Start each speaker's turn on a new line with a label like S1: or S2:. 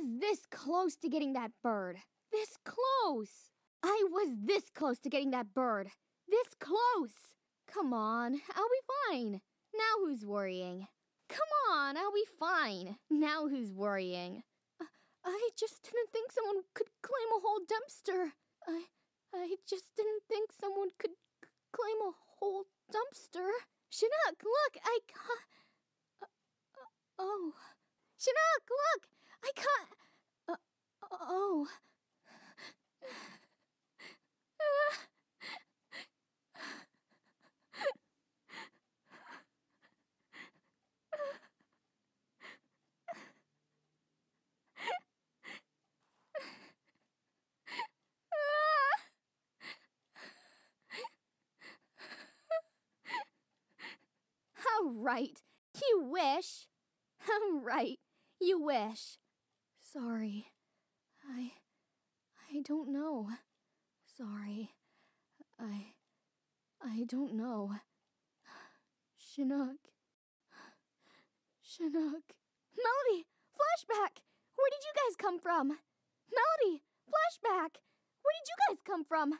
S1: was this close to getting that bird. This close. I was this close to getting that bird. This close. Come on, I'll be fine. Now who's worrying? Come on, I'll be fine. Now who's worrying? I just didn't think someone could claim a whole dumpster. I, I just didn't think someone could c- claim a whole dumpster. Chinook, look, I ca- uh, uh, oh. Chinook, look, I caught right. You wish. I'm right. You wish. Sorry. I. I don't know. Sorry. I. I don't know. Chinook. Chinook. Melody! Flashback! Where did you guys come from? Melody! Flashback! Where did you guys come from?